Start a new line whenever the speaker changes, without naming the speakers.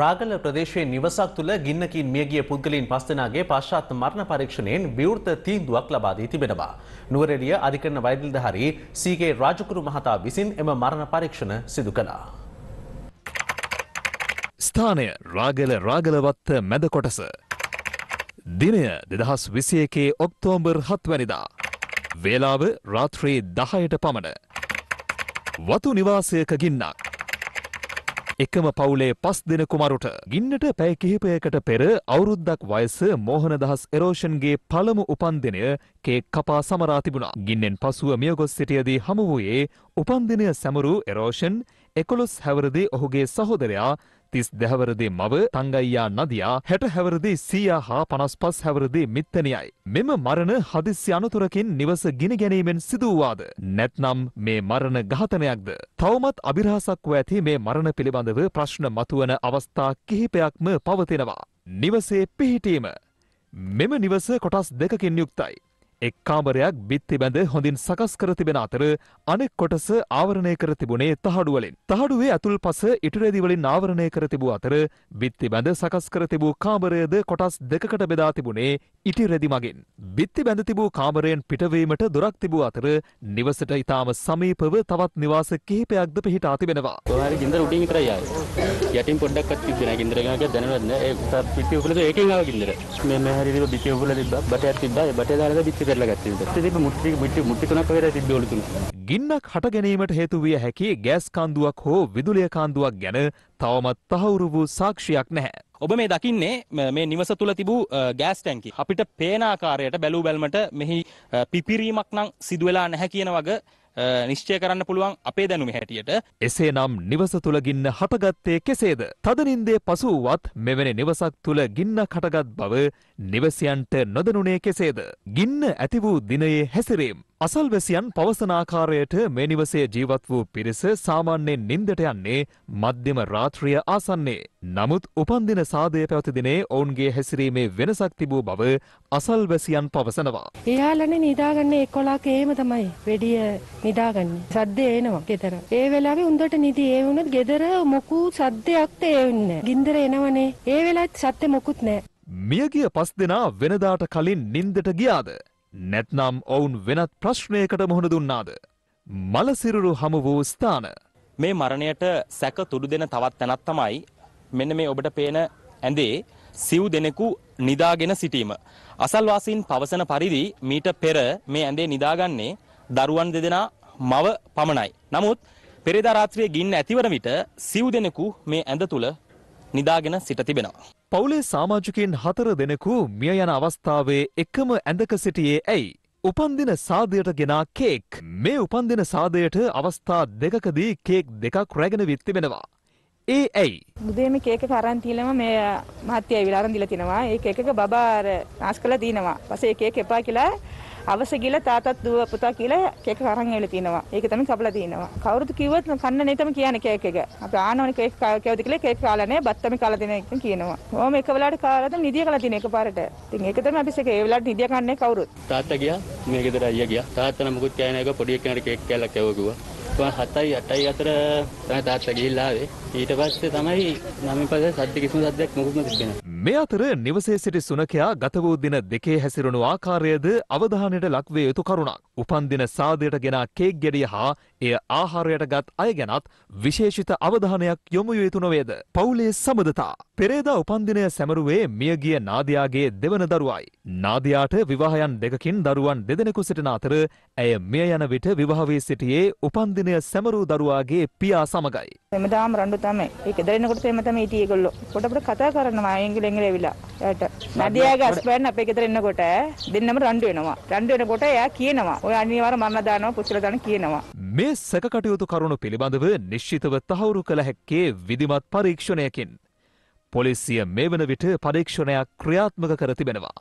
රාගල ප්‍රදේශයේ නිවසක් තුළ ගින්නකින් මියගිය පුද්ගලයන් පස්දෙනාගේ පශ්චාත් මරණ පරීක්ෂණයෙන් විවෘත තීන්දුවක් ලබා දී තිබෙනවා. නුවරඑළිය අධිකරණ වෛද්‍යධාරී සීගේ රාජකුරු මහතා විසින් එම මරණ පරීක්ෂණ සිදු කළා. ස්ථානය රාගල රාගලවත්ත මැද කොටස. දිනය දෙදහස් විසි එකේ ඔක්තෝම්බර් හත්වැනිදා. වේලාව රාත්‍රයේ දහයට පමණ. වතු නිවාසයක ගින්නක්. එකම පවුලේ පස් දෙන කුමරුට ගින්නට පැය කිහිපයකට පෙර අවුරුද්දක් වයස මෝහනදහස් එරෝෂන්ගේ පළමු උපන්දිනය කේක් කපා සමරා තිබුණා. ගින්නෙන් පසුව මියගොස් සිටියදී හමු වූයේ උපන්දිනය සැමරූ එරෝෂන් එකොළොස් හැවරදී ඔහුගේ සහෝදරයා තිස් දෙහැවරදේ මව තංගයියා නදියා හැට හැවරදේ සීයා හා පනස් පස් හැවරදේ මිත්තනයයි. මෙම මරණ හදිසි අනතුරකින් නිවස ගිනි ගැනීමෙන් සිදුවවාද. නැත්නම් මේ මරණ ඝාතනයක්ද. තවමත් අභිරහසක් වූ ඇති මේ මරණ පිළිබඳව ප්‍රශ්න මතුවන අවස්ථා කිහිපයක්ම පවතිනවා. නිවසේ පිහිටීම. මෙම නිවස කොටස් දෙකකින් යුක්තයි. එක් කාමරයක් බිත්ති බැඳ හොඳින් සකස් කර තිබෙන අතර අනෙක් කොටස ආවරණය කර තිබුණේ තහඩුවලින්. තහඩුවේ ඇතුල් පස ඉටරෙදිවලින් ආවරණය කර තිබූ අතර බිත්ති බැඳ සකස් කර තිබූ කාමරයද කොටස් දෙකකට බෙදා තිබුණේ ඉටිරෙදි මගින්. බිත්ති බැඳ තිබූ කාමරයෙන් පිටවීමට දොරක් තිබූ අතර නිවසට ඉතාම සමීපව තවත් නිවාස කිහිපයක්ද පිහිටා තිබෙනවා. ගෙදර උඩින් විතරයි ආවේ. යටින් පොඩ්ඩක්වත් තිබ්බේ නැහැ ගෙදර ගානක් දැනවත් නැහැ. ඒ පිටි උගලද ඒකෙන් ආවා ගෙදර. මේ මහරිදි පිටි උගල තිබ්බා. බටයක් තිබ්බා. ඒ බටේ දාලා පිටි කරලා ගත්තේ විතර. ඉතින් මුට්ටි මුට්ටි මුට්ටි තුනක් වගේ තිබ්බ ඔලු තුන. ගින්නක් හට ගැනීමට හේතු විය හැකි ගෑස් කාන්දුවක් හෝ විදුලිය කාන්දුවක් ගැන තවමත් තහවුරු වූ සාක්ෂියක් නැහැ. ඔබ මේ දකින්නේ මේ නිවස තුළ තිබූ ගෑස් ටැංකි. අපිට පේන ආකාරයට බැලූ බැල්මට මෙහි පිපිරීමක් නම් සිදු වෙලා නැහැ කියන වගේ නිශ්චය කරන්න පුළුවන් අපේ දැනුම හැටියට. එසේනම් නිවස තුළ ගින්න හටගත්තේ කෙසේද? තදනින්දේ පසු වුවත් මෙවැනි නිවසක් තුළ ගින්න කටගත් බව නිවසියන්ට නොදනුනේ කෙසේද? ගින්න ඇති වූ දිනයේ හැසිරීම අසල්වැසියන් පවසන ආකාරයට මේ නිවසේ ජීවත් වූ පිරිස සාමාන්‍යයෙන් නින්දට යන්නේ මධ්‍යම රාත්‍රිය ආසන්නයේ. නමුත් උපන්දින සාදය පැවති දිනේ ඔවුන්ගේ හැසිරීමේ වෙනසක් තිබූ බව අසල්වැසියන් පවසනවා.
ඉහළනේ නිදාගන්නේ 11ක එහෙම තමයි. වෙඩිය නිදාගන්නේ. සද්ද එනවා ගෙදර. ඒ වෙලාවේ උන්දට නිදි ඒ වුණත් ගෙදර මොකු සද්දයක්ද එන්නේ. ගින්දර එනවනේ. ඒ වෙලාවත් සද්ද මොකුත් නැහැ.
මියගිය පස් දෙනා වෙනදාට කලින් නින්දට ගියාද නැත්නම් ඔවුන් වෙනත් ප්‍රශ්නයකට මුහුණ දුන්නාද. මලසිරුරු හමු වූ ස්ථාන. මේ මරණයට සැක තුඩු දෙන තවත් තැනත් තමයි මෙන්න මේ ඔබට පේන ඇඳේ සිව් දෙනෙකු නිදාගෙන සිටීම. අසල්වාසීන් පවසන පරිදි මීට පෙර මේ ඇඳේ නිදාගන්නේ දරුවන් දෙදෙනා මව පමණයි. නමුත් පෙරේදා රාත්‍රියේ ගින්න ඇතිවන විට සිව් දෙනෙකු මේ ඇඳ තුල නිදාගෙන සිට තිබෙනවා. පවුලේ සාමාජිකයන් හතර දෙනෙකු මිය යන අවස්ථාවේ එකම ඇඳක සිටියේ ඇයි. උපන්දින සාදයට ගෙනා කේක් මේ උපන්දින සාදයට අවස්ථා දෙකකදී කේක් දෙකක් රැගෙන විත්තිබෙනවා. ඒ ඇයි
බුදේම කේක කරන් තියලම මේ මහත්ය ඇවිල්ලා අරන් දීලා තිනවා ඒක එකක බබා අර නාස් කරලා තිනවා පස්සේ ඒක එක එපා කියලා අවශ්‍ය ගිල තාතත් දුව පුතා කියලා කේක කරන් ඇවිල්ලා තිනවා ඒක තමයි කපලා තිනවා කවුරුත් කිව්වත් කන්න නේ තමයි කියන්නේ කේක එක අපි ආනවනේ කේක කවද කියලා කේක කාලා නැහැ බත් තමයි කාලා දෙන එක කියනවා ඕම එක වෙලාවට කාලා දැන් නිදිය කාලා තින එකපාරට ඉතින් ඒක තමයි අපි ඒක ඒ වෙලාවට නිදිය කන්නේ කවුරුත්
තාත්තා ගියා මේ ගෙදර අයියා ගියා තාත්තා නම් මොකුත් කියන්නේ නැහැ පොඩි එකෙක් කෙනෙක් කේක් කෑල්ලක් කෑවෝ කිව්වා 7යි 8යි අතර තමයි තාත්තා ගිහිල්ලා ආවේ. ඊට පස්සේ තමයි මම පස්සේ සද්ද කිසිම සද්දයක් මොකුත්ම තිබෙන්නේ නැහැ. මේ අතර නිවසේ සිටි සුනකයා ගත වූ දින දෙකේ හැසිරුණු ආකාරයද අවධානයට ලක්විය යුතු කරුණක්. උපන් දින සාදයට ගෙනා කේක් ගෙඩිය හා එය ආහාරයට ගත් අය ගැනත් විශේෂිත අවධානයක් යොමු යුතු නොවේද. පවුලේ සමදතා. පෙරේදා උපන්දිනය සැමරුවේ මියගිය නාදයාගේ දෙවන දරුවයි. නාදයාට විවාහයන් දෙකකින් දරුවන් දෙදෙනෙකු සිටින අතර ඇය මිය යන විට විවාහවී සිටියේ උපන්දිනය සැමරූ දරුවාගේ පියා සමගයි.
එමදාම රණ්ඩු තමයි. ඒක දෙරෙනකොට එහෙම තමයි හිටියේ ඒගොල්ලෝ. පොඩ පොඩ කතා කරනවා එංගල එංගල ඇවිලා. එයාට නදියාගේ හස්බන්ඩ් අපේ ගෙදර එනකොට දෙන්නම රණ්ඩු වෙනවා. රණ්ඩු වෙනකොට එයා කියනවා. ඔය අනිවාර්ය මරණ දානවා පුසල දාන කියනවා.
මේ සැකටයුතු කරුණු පිළිබඳව නිශ්චිතව තහවුරු කළ හැක්කේ විදිමත් පරීක්ෂණයකින්. පොලිසිය මේ වන විට පරීක්ෂණයක් ක්‍රියාත්මක කර තිබෙනවා.